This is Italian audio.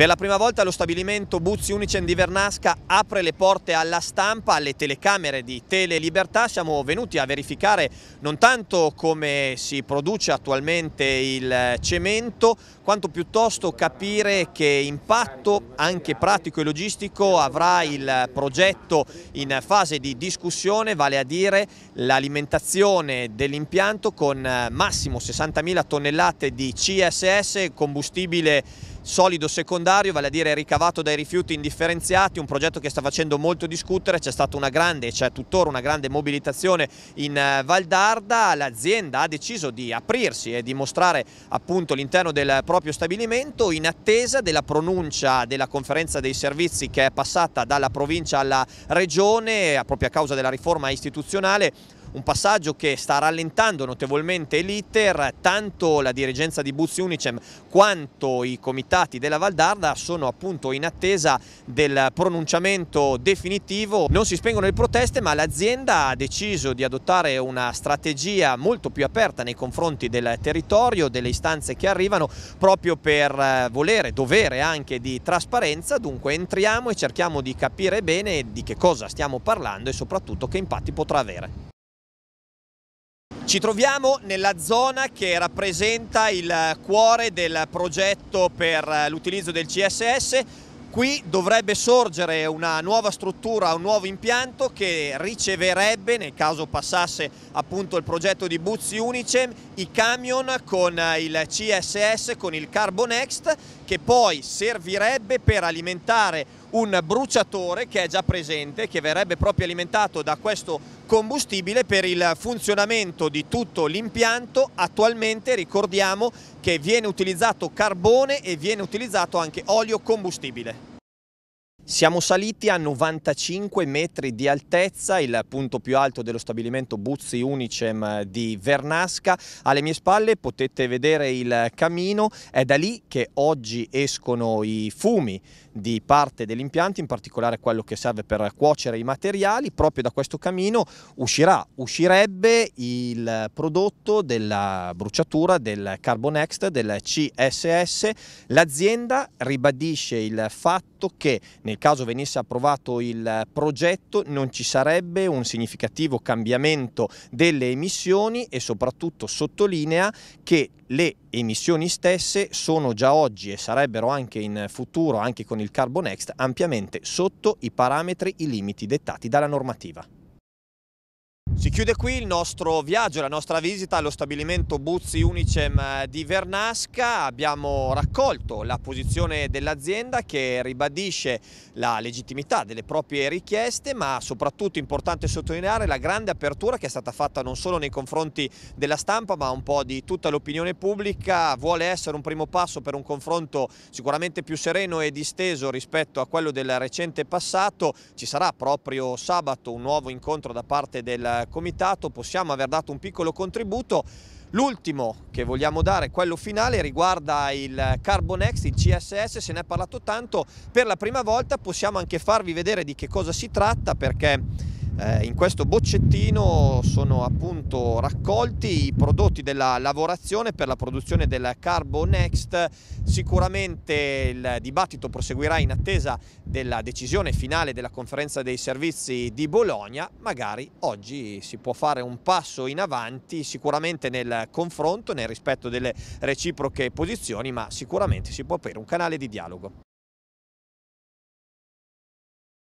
Per la prima volta lo stabilimento Buzzi Unicen di Vernasca apre le porte alla stampa, alle telecamere di Tele Libertà. Siamo venuti a verificare non tanto come si produce attualmente il eh, cemento, quanto piuttosto capire che impatto anche pratico e logistico avrà il progetto in fase di discussione, vale a dire l'alimentazione dell'impianto con eh, massimo 60.000 tonnellate di CSS, combustibile solido secondario, vale a dire ricavato dai rifiuti indifferenziati, un progetto che sta facendo molto discutere, c'è stata una grande, e c'è tuttora una grande mobilitazione in eh, Valdarda, l'azienda ha deciso di aprirsi e di mostrare appunto l'interno del proprio stabilimento in attesa della pronuncia della conferenza dei servizi che è passata dalla provincia alla regione proprio a causa della riforma istituzionale un passaggio che sta rallentando notevolmente l'iter, tanto la dirigenza di Buzzi Unicem quanto i comitati della Valdarda sono appunto in attesa del pronunciamento definitivo. Non si spengono le proteste ma l'azienda ha deciso di adottare una strategia molto più aperta nei confronti del territorio, delle istanze che arrivano proprio per eh, volere, dovere anche di trasparenza, dunque entriamo e cerchiamo di capire bene di che cosa stiamo parlando e soprattutto che impatti potrà avere. Ci troviamo nella zona che rappresenta il cuore del progetto per l'utilizzo del CSS. Qui dovrebbe sorgere una nuova struttura, un nuovo impianto che riceverebbe, nel caso passasse appunto il progetto di Boots Unicem, i camion con il CSS, con il Carbonext che poi servirebbe per alimentare un bruciatore che è già presente, che verrebbe proprio alimentato da questo combustibile per il funzionamento di tutto l'impianto. Attualmente ricordiamo che viene utilizzato carbone e viene utilizzato anche olio combustibile. Siamo saliti a 95 metri di altezza, il punto più alto dello stabilimento Buzzi Unicem di Vernasca. Alle mie spalle potete vedere il camino, è da lì che oggi escono i fumi di parte dell'impianto, in particolare quello che serve per cuocere i materiali. Proprio da questo camino uscirà, uscirebbe il prodotto della bruciatura del Carbonext, del CSS. L'azienda ribadisce il fatto che nel nel caso venisse approvato il progetto non ci sarebbe un significativo cambiamento delle emissioni e soprattutto sottolinea che le emissioni stesse sono già oggi e sarebbero anche in futuro, anche con il Carbon Next, ampiamente sotto i parametri, i limiti dettati dalla normativa. Si chiude qui il nostro viaggio, la nostra visita allo stabilimento Buzzi Unicem eh, di Vernasca. Abbiamo raccolto la posizione dell'azienda che ribadisce la legittimità delle proprie richieste, ma soprattutto importante sottolineare la grande apertura che è stata fatta non solo nei confronti della stampa, ma un po' di tutta l'opinione pubblica. Vuole essere un primo passo per un confronto sicuramente più sereno e disteso rispetto a quello del recente passato. Ci sarà proprio sabato un nuovo incontro da parte del comitato possiamo aver dato un piccolo contributo. L'ultimo che vogliamo dare, quello finale, riguarda il Carbonext, il CSS, se ne è parlato tanto, per la prima volta possiamo anche farvi vedere di che cosa si tratta perché eh, in questo boccettino sono appunto raccolti i prodotti della lavorazione per la produzione del Carbo Next. Sicuramente il dibattito proseguirà in attesa della decisione finale della conferenza dei servizi di Bologna. Magari oggi si può fare un passo in avanti, sicuramente nel confronto, nel rispetto delle reciproche posizioni, ma sicuramente si può aprire un canale di dialogo.